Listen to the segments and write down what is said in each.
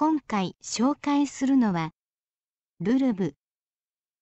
今回紹介するのは、ルルブ。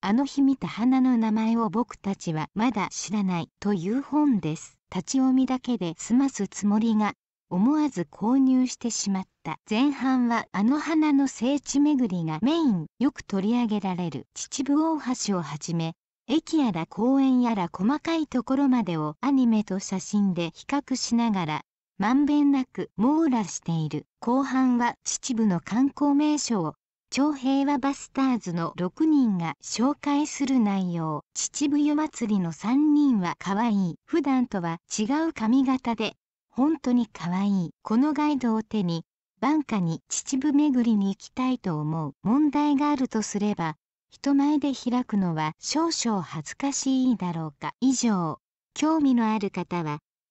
あの日見た花の名前を僕たちはまだ知らないという本です。立ち読みだけで済ますつもりが、思わず購入してしまった。前半はあの花の聖地巡りがメイン。よく取り上げられる秩父大橋をはじめ、駅やら公園やら細かいところまでをアニメと写真で比較しながらまんべんなく網羅している後半は秩父の観光名所を超平和バスターズの6人が紹介する内容秩父夜祭りの3人は可愛い普段とは違う髪型で本当に可愛いこのガイドを手に万夏に秩父巡りに行きたいと思う問題があるとすれば人前で開くのは少々恥ずかしいだろうか以上興味のある方は